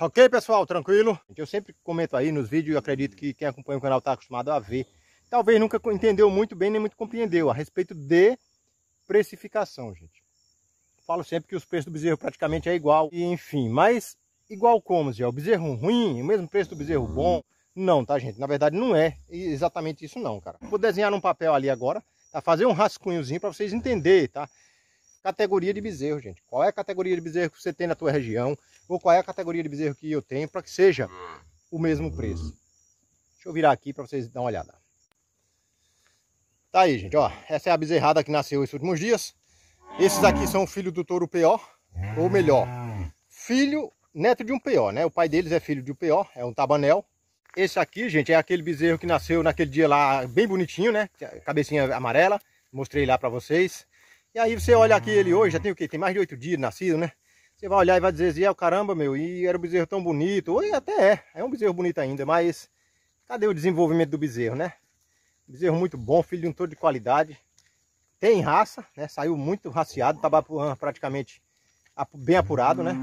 Ok, pessoal? Tranquilo? Eu sempre comento aí nos vídeos, eu acredito que quem acompanha o canal está acostumado a ver. Talvez nunca entendeu muito bem, nem muito compreendeu a respeito de precificação, gente. falo sempre que os preços do bezerro praticamente é igual, e enfim, mas igual como, Zé? O bezerro ruim, o mesmo preço do bezerro bom? Não, tá, gente? Na verdade, não é exatamente isso não, cara. Vou desenhar num papel ali agora, tá? Fazer um rascunhozinho para vocês entenderem, tá? categoria de bezerro, gente. Qual é a categoria de bezerro que você tem na tua região? Ou qual é a categoria de bezerro que eu tenho para que seja o mesmo preço? Deixa eu virar aqui para vocês dar uma olhada. Tá aí, gente, ó. Essa é a bezerrada que nasceu esses últimos dias. Esses aqui são filho do touro PO, ou melhor, filho, neto de um PO, né? O pai deles é filho de um PO, é um tabanel. Esse aqui, gente, é aquele bezerro que nasceu naquele dia lá, bem bonitinho, né? Cabecinha amarela. Mostrei lá para vocês. E aí você olha aqui ele hoje, já tem o quê? Tem mais de oito dias nascido, né? Você vai olhar e vai dizer assim, é o caramba, meu, e era um bezerro tão bonito. E até é, é um bezerro bonito ainda, mas cadê o desenvolvimento do bezerro, né? Bezerro muito bom, filho de um todo de qualidade. Tem raça, né? Saiu muito raciado, tabapuã praticamente bem apurado, né?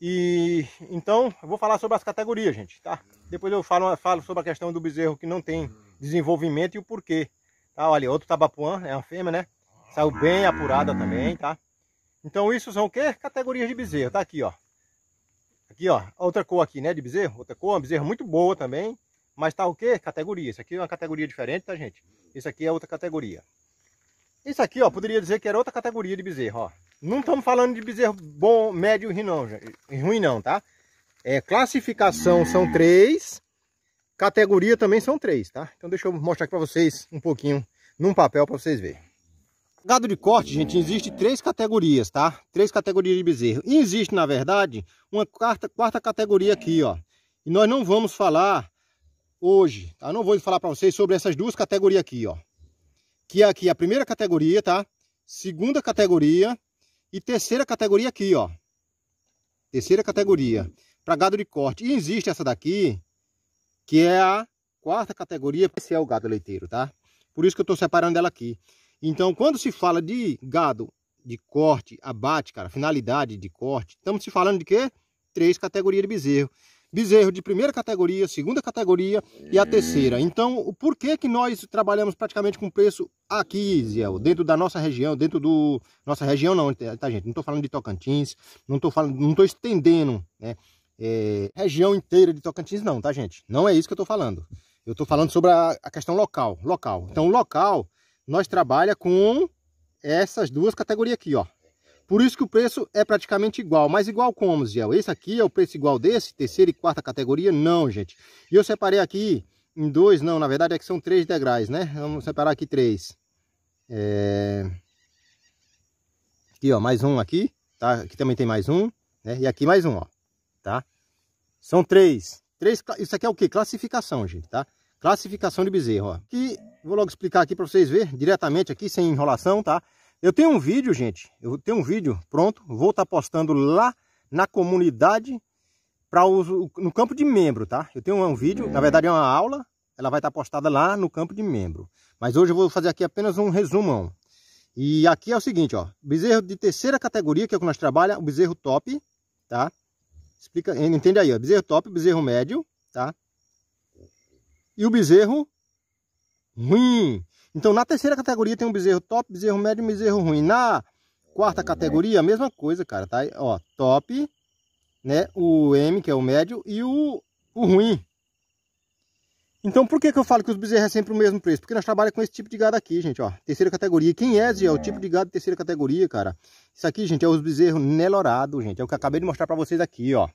E então, eu vou falar sobre as categorias, gente, tá? Depois eu falo, falo sobre a questão do bezerro que não tem desenvolvimento e o porquê. Tá? Olha, outro tabapuã, é uma fêmea, né? Saiu bem apurada também, tá? Então isso são o quê? Categorias de bezerro. Tá aqui, ó. Aqui, ó. Outra cor aqui, né? De bezerro. Outra cor, uma bezerra muito boa também. Mas tá o quê? Categoria. Isso aqui é uma categoria diferente, tá, gente? Isso aqui é outra categoria. Isso aqui, ó, poderia dizer que era outra categoria de bezerro, ó. Não estamos falando de bezerro bom, médio e ruim não, ruim não, tá? É, classificação são três, categoria também são três, tá? Então deixa eu mostrar aqui para vocês um pouquinho num papel para vocês verem. Gado de corte, gente, existe três categorias, tá? Três categorias de bezerro. E existe, na verdade, uma quarta, quarta categoria aqui, ó. E nós não vamos falar hoje, tá? Eu não vou falar para vocês sobre essas duas categorias aqui, ó. Que é aqui a primeira categoria, tá? Segunda categoria e terceira categoria aqui, ó. Terceira categoria para gado de corte. E existe essa daqui, que é a quarta categoria, que é o gado leiteiro, tá? Por isso que eu estou separando ela aqui. Então, quando se fala de gado de corte, abate, cara, finalidade de corte, estamos se falando de quê? Três categorias de bezerro. Bezerro de primeira categoria, segunda categoria e a terceira. Então, por que que nós trabalhamos praticamente com preço aqui, Zé, dentro da nossa região, dentro do... Nossa região não, tá gente? Não estou falando de Tocantins, não estou falando, não tô estendendo, né? É, região inteira de Tocantins não, tá gente? Não é isso que eu estou falando. Eu estou falando sobre a, a questão local, local. Então, local nós trabalha com essas duas categorias aqui, ó. Por isso que o preço é praticamente igual. Mas igual como, Ziel? Esse aqui é o preço igual desse? Terceira e quarta categoria? Não, gente. E eu separei aqui em dois, não, na verdade é que são três degraus, né? Vamos separar aqui três. É... Aqui, ó, mais um aqui, tá? Aqui também tem mais um, né? E aqui mais um, ó, tá? São três. três. Isso aqui é o que? Classificação, gente, tá? Classificação de bezerro, ó. Que vou logo explicar aqui para vocês verem diretamente aqui, sem enrolação, tá? Eu tenho um vídeo, gente. Eu tenho um vídeo pronto. Vou estar tá postando lá na comunidade para uso no campo de membro, tá? Eu tenho um vídeo, na verdade é uma aula. Ela vai estar tá postada lá no campo de membro. Mas hoje eu vou fazer aqui apenas um resumão. E aqui é o seguinte, ó. Bezerro de terceira categoria, que é o que nós trabalhamos, o bezerro top, tá? Explica, entende aí, ó. Bezerro top, bezerro médio, tá? E o bezerro ruim. Então, na terceira categoria tem um bezerro top, bezerro médio e bezerro ruim. Na quarta categoria, a mesma coisa, cara, tá? Ó, top, né? O M, que é o médio, e o, o ruim. Então, por que, que eu falo que os bezerros é sempre o mesmo preço? Porque nós trabalhamos com esse tipo de gado aqui, gente, ó. Terceira categoria. Quem é, Zé? É o tipo de gado de terceira categoria, cara. Isso aqui, gente, é os bezerros nelorado, gente. É o que eu acabei de mostrar pra vocês aqui, ó.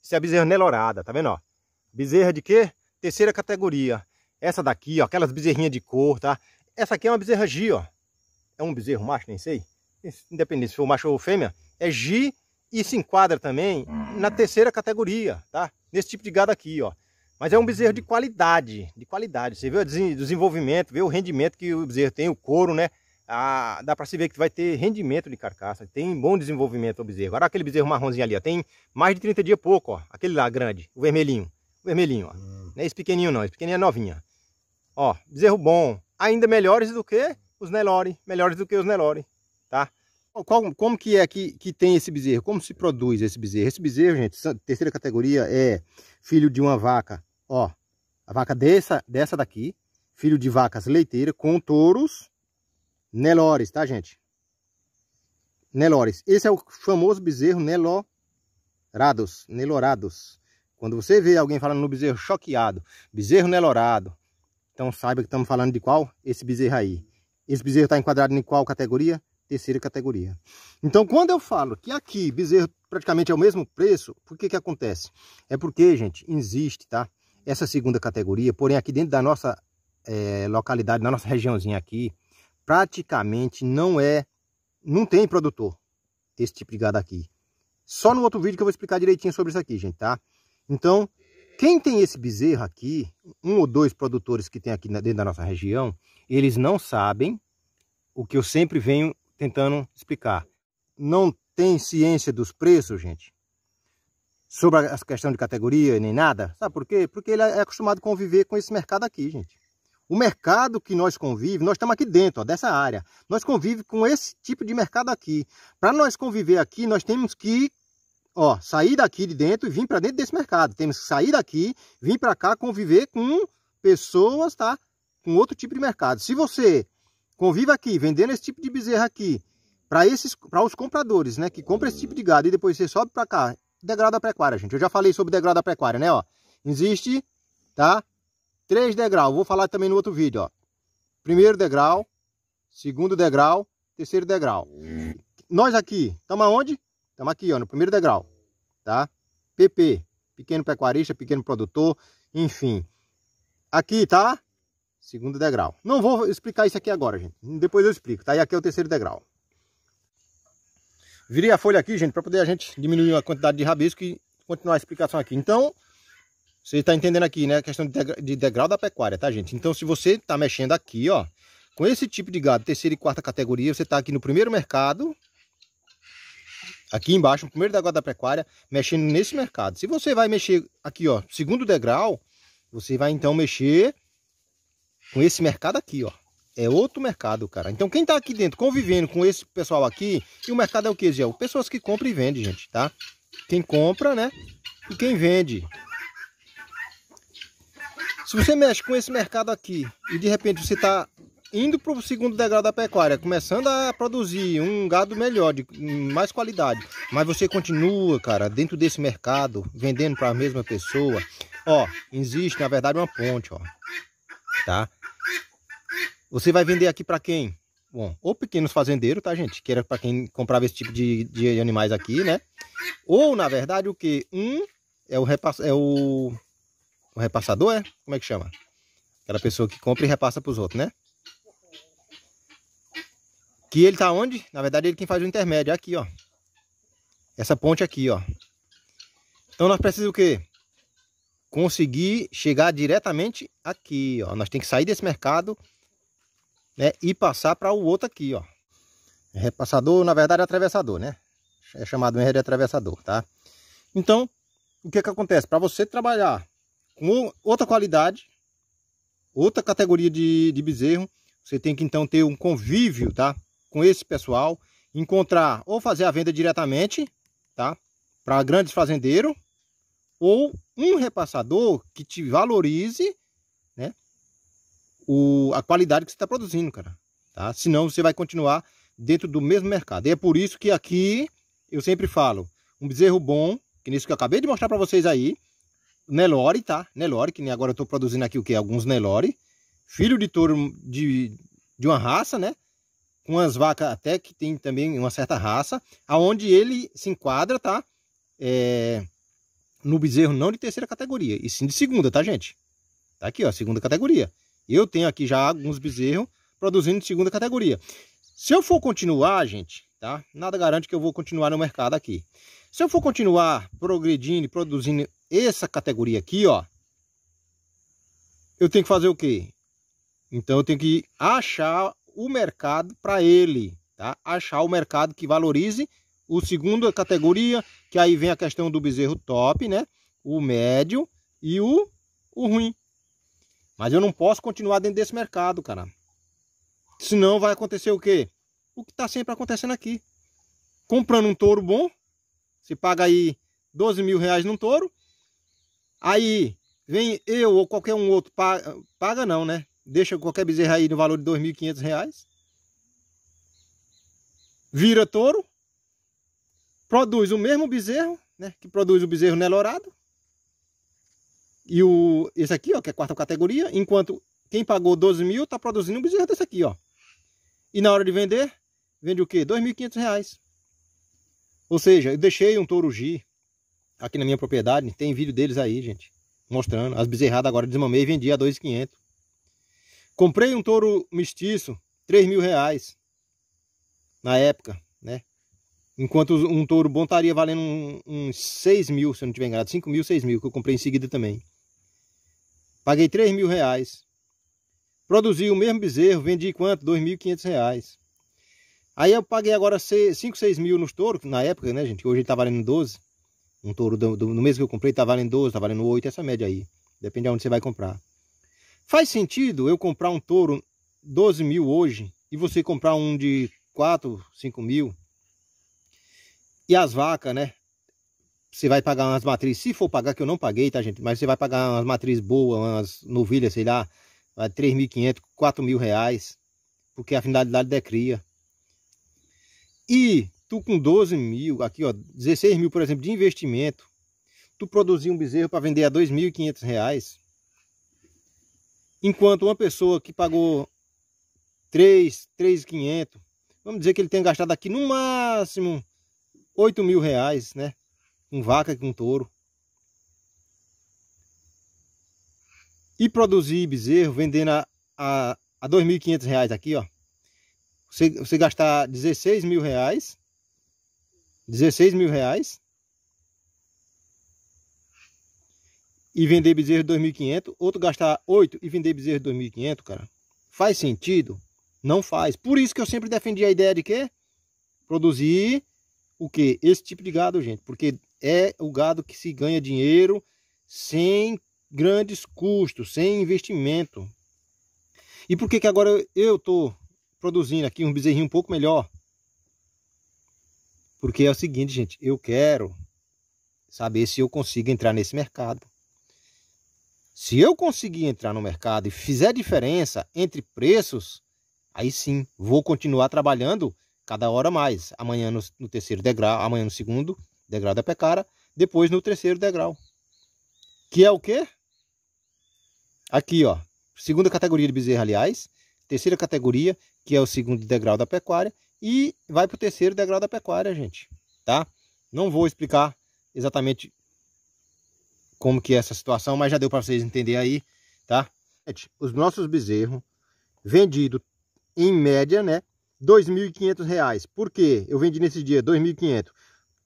Isso é a bezerra nelorada, tá vendo, ó? Bezerra de quê? Terceira categoria. Essa daqui, ó, aquelas bezerrinhas de cor, tá? Essa aqui é uma bezerra G, ó. É um bezerro macho, nem sei. Independente se for macho ou fêmea. É G e se enquadra também na terceira categoria, tá? Nesse tipo de gado aqui, ó. Mas é um bezerro de qualidade, de qualidade. Você vê o desenvolvimento, vê o rendimento que o bezerro tem, o couro, né? Ah, dá para se ver que vai ter rendimento de carcaça, tem bom desenvolvimento o bezerro. Agora aquele bezerro marronzinho ali, ó, tem mais de 30 dias pouco, ó, aquele lá grande, o vermelhinho vermelhinho, ó. Hum. Não é esse pequenininho não, esse pequenininho é novinha. Ó, bezerro bom, ainda melhores do que os Nelore, melhores do que os Nelore, tá? Qual, como que é que, que tem esse bezerro? Como se produz esse bezerro? Esse bezerro, gente, terceira categoria é filho de uma vaca, ó, a vaca dessa, dessa daqui, filho de vacas leiteiras com touros Nelores, tá, gente? Nelores. Esse é o famoso bezerro Nelorados, Nelorados. Quando você vê alguém falando no bezerro choqueado, bezerro nelorado, então saiba que estamos falando de qual? Esse bezerro aí. Esse bezerro está enquadrado em qual categoria? Terceira categoria. Então, quando eu falo que aqui bezerro praticamente é o mesmo preço, por que que acontece? É porque, gente, existe, tá? Essa segunda categoria, porém aqui dentro da nossa é, localidade, na nossa regiãozinha aqui, praticamente não é, não tem produtor esse tipo de gado aqui. Só no outro vídeo que eu vou explicar direitinho sobre isso aqui, gente, tá? Então, quem tem esse bezerro aqui, um ou dois produtores que tem aqui dentro da nossa região, eles não sabem o que eu sempre venho tentando explicar. Não tem ciência dos preços, gente, sobre a questão de categoria nem nada. Sabe por quê? Porque ele é, é acostumado a conviver com esse mercado aqui, gente. O mercado que nós convive, nós estamos aqui dentro ó, dessa área, nós convive com esse tipo de mercado aqui. Para nós conviver aqui, nós temos que ó, sair daqui de dentro e vir para dentro desse mercado. Temos que sair daqui, vir para cá conviver com pessoas, tá? Com outro tipo de mercado. Se você convive aqui, vendendo esse tipo de bezerra aqui, para esses, para os compradores, né, que compra esse tipo de gado e depois você sobe para cá, degrau da pecuária, gente. Eu já falei sobre degrau da pecuária, né, ó. Existe, tá? Três degraus. Vou falar também no outro vídeo, ó. Primeiro degrau, segundo degrau, terceiro degrau. Nós aqui, estamos aonde? Estamos aqui, ó, no primeiro degrau, tá? PP, pequeno pecuarista, pequeno produtor, enfim. Aqui, tá? Segundo degrau. Não vou explicar isso aqui agora, gente. Depois eu explico, tá? E aqui é o terceiro degrau. Virei a folha aqui, gente, para poder a gente diminuir a quantidade de rabisco e continuar a explicação aqui. Então, você está entendendo aqui, né? A questão de degrau da pecuária, tá, gente? Então, se você está mexendo aqui, ó, com esse tipo de gado, terceira e quarta categoria, você está aqui no primeiro mercado, aqui embaixo, no primeiro degrau da pecuária, mexendo nesse mercado. Se você vai mexer aqui, ó, segundo degrau, você vai então mexer com esse mercado aqui, ó. É outro mercado, cara. Então quem tá aqui dentro convivendo com esse pessoal aqui, e o mercado é o que, Zé? Pessoas que compram e vendem, gente, tá? Quem compra, né? E quem vende. Se você mexe com esse mercado aqui e de repente você tá indo para o segundo degrau da pecuária, começando a produzir um gado melhor, de mais qualidade, mas você continua, cara, dentro desse mercado, vendendo para a mesma pessoa, ó, existe, na verdade, uma ponte, ó, tá? Você vai vender aqui para quem? Bom, ou pequenos fazendeiros, tá, gente? Que era para quem comprava esse tipo de, de animais aqui, né? Ou, na verdade, o que? Um é o, repass... é o... o repassador, é? Como é que chama? Aquela pessoa que compra e repassa para os outros, né? Que ele tá onde? Na verdade, ele é quem faz o intermédio. É aqui, ó. Essa ponte aqui, ó. Então, nós precisamos o quê? Conseguir chegar diretamente aqui, ó. Nós tem que sair desse mercado, né? E passar para o outro aqui, ó. Repassador, na verdade, é atravessador, né? É chamado erro de atravessador, tá? Então, o que é que acontece? Para você trabalhar com outra qualidade, outra categoria de, de bezerro, você tem que então ter um convívio, tá? com esse pessoal, encontrar ou fazer a venda diretamente, tá? Para grandes fazendeiros, ou um repassador que te valorize, né? O, a qualidade que você está produzindo, cara. Tá? Senão você vai continuar dentro do mesmo mercado. E é por isso que aqui eu sempre falo, um bezerro bom, que nisso que eu acabei de mostrar para vocês aí, Nelore, tá? Nelore, que nem agora eu tô produzindo aqui o que? Alguns Nelore. Filho de touro de, de uma raça, né? com as vacas até que tem também uma certa raça, aonde ele se enquadra, tá? É, no bezerro não de terceira categoria, e sim de segunda, tá, gente? Tá aqui, ó, segunda categoria. Eu tenho aqui já alguns bezerros produzindo de segunda categoria. Se eu for continuar, gente, tá? Nada garante que eu vou continuar no mercado aqui. Se eu for continuar progredindo e produzindo essa categoria aqui, ó, eu tenho que fazer o quê? Então eu tenho que achar o mercado para ele, tá? Achar o mercado que valorize o segundo categoria, que aí vem a questão do bezerro top, né? O médio e o, o ruim. Mas eu não posso continuar dentro desse mercado, cara. Senão vai acontecer o quê? O que está sempre acontecendo aqui. Comprando um touro bom, você paga aí 12 mil reais num touro, aí vem eu ou qualquer um outro, paga, paga não, né? deixa qualquer bezerro aí no valor de R$ 2.500. Vira touro. Produz o mesmo bezerro, né? Que produz o bezerro Nelorado. E o, esse aqui, ó, que é a quarta categoria. Enquanto quem pagou 12 mil está produzindo um bezerro desse aqui, ó. E na hora de vender, vende o quê? R$ 2.500. Ou seja, eu deixei um touro G aqui na minha propriedade. Tem vídeo deles aí, gente. Mostrando. As bezerradas agora desmamei e vendi a 2.500. Comprei um touro mestiço, 3 mil reais. Na época, né? Enquanto um touro bom estaria valendo uns um, um 6 mil, se eu não tiver enganado. 5 mil, 6 mil, que eu comprei em seguida também. Paguei 3 mil reais. Produzi o mesmo bezerro, vendi quanto? 2.500 reais. Aí eu paguei agora 5, 6 mil nos touros, na época, né, gente? Hoje ele tá valendo 12. Um touro do, do, no mês que eu comprei tá valendo 12, tá valendo 8, essa média aí. Depende de onde você vai comprar. Faz sentido eu comprar um touro 12 mil hoje e você comprar um de 4, 5 mil? E as vacas, né? Você vai pagar umas matrizes, se for pagar, que eu não paguei, tá, gente? Mas você vai pagar umas matrizes boas, umas novilhas, sei lá, 3.500, 4 mil reais, porque a finalidade é cria. E tu com 12 mil, aqui ó, 16 mil, por exemplo, de investimento, tu produzir um bezerro para vender a 2.500 reais, Enquanto uma pessoa que pagou 3, 3,500, vamos dizer que ele tenha gastado aqui no máximo 8 mil reais, né? Com vaca, e com touro. E produzir bezerro vendendo a, a, a 2.500 reais aqui, ó. Você, você gastar 16 mil reais, 16 mil reais e vender bezerro 2.500, outro gastar 8 e vender bezerro 2.500, cara. Faz sentido? Não faz. Por isso que eu sempre defendi a ideia de quê? Produzir o que? Esse tipo de gado, gente, porque é o gado que se ganha dinheiro sem grandes custos, sem investimento. E por que que agora eu tô produzindo aqui um bezerrinho um pouco melhor? Porque é o seguinte, gente, eu quero saber se eu consigo entrar nesse mercado. Se eu conseguir entrar no mercado e fizer diferença entre preços, aí sim vou continuar trabalhando cada hora mais. Amanhã no, no terceiro degrau, amanhã no segundo degrau da pecara, depois no terceiro degrau. Que é o quê? Aqui, ó. Segunda categoria de bezerra, aliás. Terceira categoria, que é o segundo degrau da pecuária. E vai para o terceiro degrau da pecuária, gente. Tá? Não vou explicar exatamente como que é essa situação, mas já deu para vocês entenderem aí, tá? Os nossos bezerros vendido em média, né, R$ 2.500. Por quê? Eu vendi nesse dia R$ 2.500.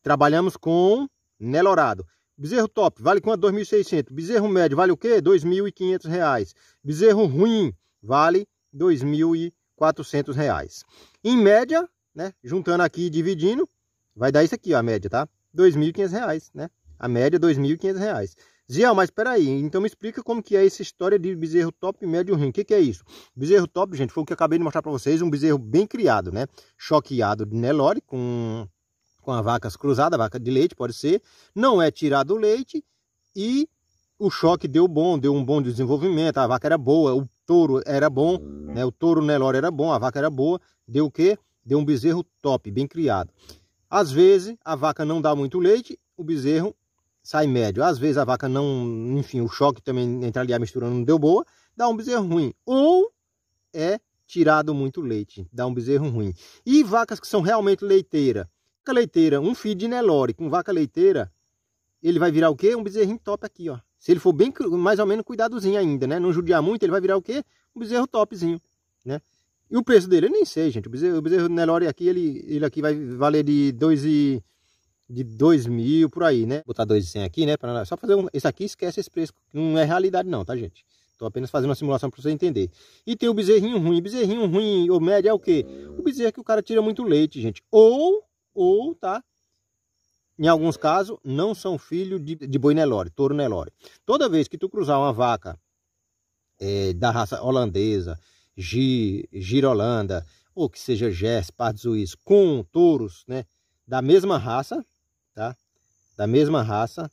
Trabalhamos com Nelorado. Bezerro top, vale quanto? R$ 2.600. Bezerro médio, vale o quê? R$ 2.500. Bezerro ruim, vale R$ 2.400. Em média, né, juntando aqui e dividindo, vai dar isso aqui, ó, a média, tá? R$ 2.500, né? A média, R$ 2.500. Ziel, mas peraí, então me explica como que é essa história de bezerro top, médio rim. O que, que é isso? Bezerro top, gente, foi o que eu acabei de mostrar para vocês, um bezerro bem criado, né? Choqueado de Nelore, com, com a vacas cruzada, vaca de leite, pode ser. Não é tirado o leite e o choque deu bom, deu um bom desenvolvimento, a vaca era boa, o touro era bom, né? O touro Nelore era bom, a vaca era boa, deu o quê? Deu um bezerro top, bem criado. Às vezes, a vaca não dá muito leite, o bezerro sai médio. Às vezes a vaca não, enfim, o choque também entre a misturando não deu boa, dá um bezerro ruim. Ou é tirado muito leite, dá um bezerro ruim. E vacas que são realmente leiteira. Vaca leiteira, um feed de Nelore com vaca leiteira, ele vai virar o quê? Um bezerrinho top aqui, ó. Se ele for bem, mais ou menos cuidadozinho ainda, né? Não judiar muito, ele vai virar o quê? Um bezerro topzinho, né? E o preço dele, eu nem sei, gente. O bezerro, o bezerro Nelore aqui, ele, ele aqui vai valer de 2 e de 2 mil por aí, né? Botar 2,100 aqui, né? Pra, só fazer um, esse aqui, esquece esse preço, não é realidade não, tá, gente? Estou apenas fazendo uma simulação para você entender. E tem o bezerrinho ruim. Bezerrinho ruim ou médio é o quê? O bezerro é que o cara tira muito leite, gente. Ou, ou, tá? Em alguns casos, não são filho de, de boi Nelore, touro Nelore. Toda vez que tu cruzar uma vaca é, da raça holandesa, gi, girolanda, ou que seja Gers, Pardo Suíço, com touros, né? Da mesma raça, da mesma raça,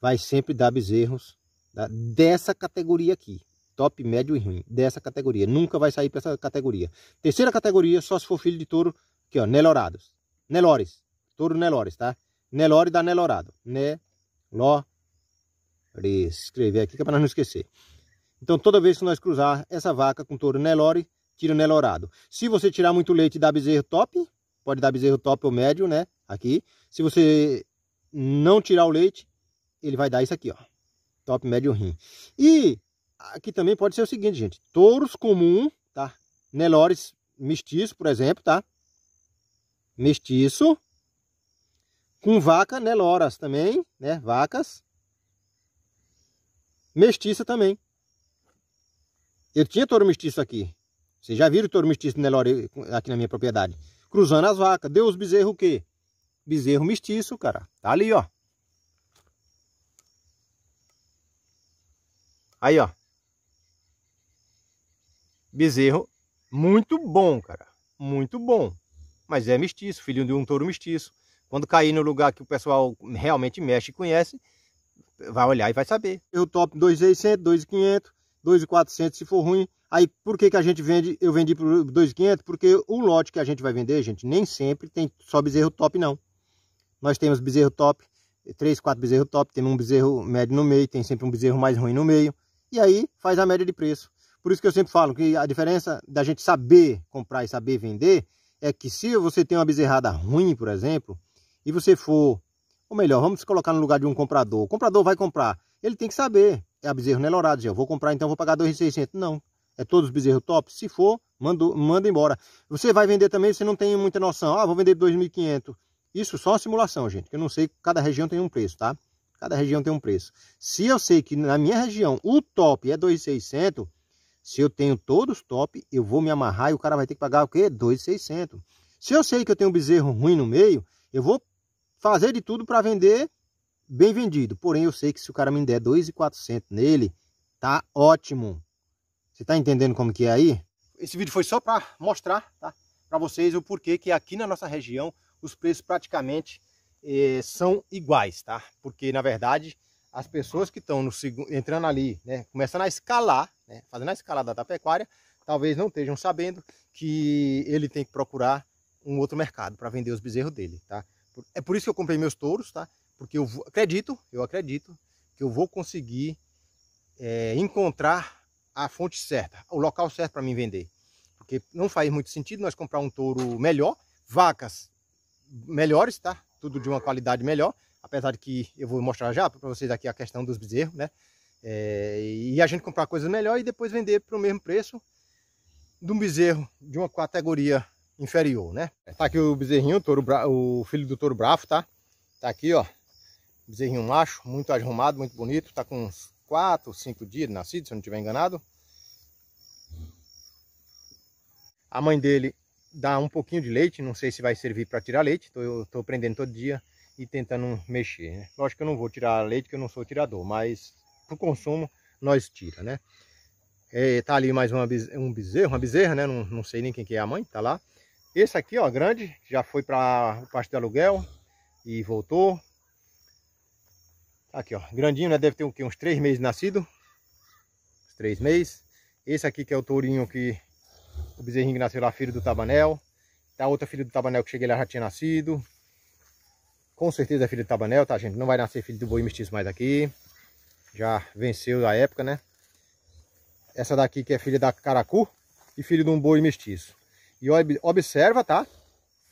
vai sempre dar bezerros tá? dessa categoria aqui. Top, médio e ruim, dessa categoria. Nunca vai sair para essa categoria. Terceira categoria, só se for filho de touro, aqui ó, Nelorados. Nelores, touro Nelores, tá? Nelore da Nelorado. Nelores. Escrever aqui que é para não esquecer. Então, toda vez que nós cruzar essa vaca com touro Nelore, tira o Nelorado. Se você tirar muito leite e dar bezerro top, pode dar bezerro top ou médio, né? Aqui. Se você não tirar o leite, ele vai dar isso aqui, ó. Top médio rim. E aqui também pode ser o seguinte, gente. Touros comum, tá? Nelores mestiço, por exemplo, tá? Mestiço. Com vaca, neloras também, né? Vacas. Mestiça também. Eu tinha touro mestiço aqui. Vocês já viram touro mestiço Nelore aqui na minha propriedade. Cruzando as vacas. Deu os bezerros o quê? bezerro mestiço, cara. Tá ali, ó. Aí, ó. Bezerro muito bom, cara. Muito bom. Mas é mestiço, filho de um touro mestiço. Quando cair no lugar que o pessoal realmente mexe e conhece, vai olhar e vai saber. Eu topo 2.600, 2.500, 2.400 se for ruim. Aí por que, que a gente vende, eu vendi por 2.500? Porque o lote que a gente vai vender, gente, nem sempre tem só bezerro top não. Nós temos bezerro top, 3, 4 bezerro top, temos um bezerro médio no meio, tem sempre um bezerro mais ruim no meio. E aí faz a média de preço. Por isso que eu sempre falo que a diferença da gente saber comprar e saber vender é que se você tem uma bezerrada ruim, por exemplo, e você for, ou melhor, vamos se colocar no lugar de um comprador. O comprador vai comprar, ele tem que saber. É a bezerro Nelorado, eu vou comprar, então vou pagar 2.600. Não, é todos os bezerros top. Se for, manda, manda embora. Você vai vender também, você não tem muita noção. Ah, vou vender 2.500. Isso só uma simulação, gente. Eu não sei, cada região tem um preço, tá? Cada região tem um preço. Se eu sei que na minha região o top é 2,600, se eu tenho todos top, eu vou me amarrar e o cara vai ter que pagar o quê? 2,600. Se eu sei que eu tenho um bezerro ruim no meio, eu vou fazer de tudo para vender bem vendido. Porém, eu sei que se o cara me der 2,400 nele, tá ótimo. Você tá entendendo como que é aí? Esse vídeo foi só para mostrar, tá? Para vocês o porquê que aqui na nossa região os preços praticamente eh, são iguais, tá? Porque, na verdade, as pessoas que estão entrando ali, né, começando a escalar, né, fazendo a escalada da pecuária, talvez não estejam sabendo que ele tem que procurar um outro mercado para vender os bezerros dele, tá? É por isso que eu comprei meus touros, tá? Porque eu acredito, eu acredito que eu vou conseguir é, encontrar a fonte certa, o local certo para mim vender. Porque não faz muito sentido nós comprar um touro melhor, vacas melhores, tá? Tudo de uma qualidade melhor, apesar de que eu vou mostrar já para vocês aqui a questão dos bezerros, né? É, e a gente comprar coisas melhor e depois vender para o mesmo preço de um bezerro de uma categoria inferior, né? É. Tá aqui o bezerrinho, o, touro bra... o filho do touro bravo, tá? Tá aqui, ó, bezerrinho macho, muito arrumado, muito bonito, tá com uns 4, 5 dias nascido, se eu não estiver enganado. A mãe dele dá um pouquinho de leite, não sei se vai servir para tirar leite, estou prendendo todo dia e tentando mexer. Né? Lógico que eu não vou tirar leite, que eu não sou tirador, mas para o consumo nós tira, né? É, tá ali mais uma, um bezerro, uma bezerra, né? Não, não sei nem quem que é a mãe, tá lá. Esse aqui, ó, grande, já foi para o pasto de aluguel e voltou. Aqui, ó, grandinho, né? Deve ter o quê? Uns três meses nascido. Uns três meses. Esse aqui que é o tourinho que o bezerrinho que nasceu lá, filho do Tabanel. Tá outra filha do Tabanel que cheguei lá já tinha nascido. Com certeza é filho do Tabanel, tá gente? Não vai nascer filho do boi mestiço mais aqui. Já venceu da época, né? Essa daqui que é filha da Caracu e filho de um boi mestiço. E observa, tá?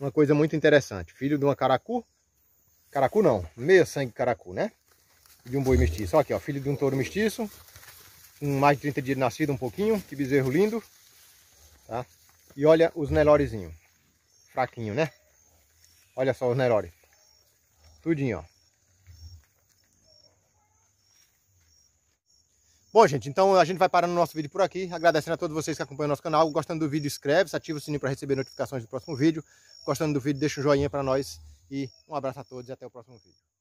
Uma coisa muito interessante. Filho de uma Caracu. Caracu não, meia sangue Caracu, né? De um boi mestiço. Olha aqui, ó. Filho de um touro mestiço. com mais de 30 dias nascido, um pouquinho. Que bezerro lindo. Tá? E olha os nelorezinho, Fraquinho, né? Olha só os nelore, Tudinho, ó. Bom, gente, então a gente vai parando o nosso vídeo por aqui. Agradecendo a todos vocês que acompanham o nosso canal. Gostando do vídeo, inscreve-se, ativa o sininho para receber notificações do próximo vídeo. Gostando do vídeo, deixa um joinha para nós. E um abraço a todos e até o próximo vídeo.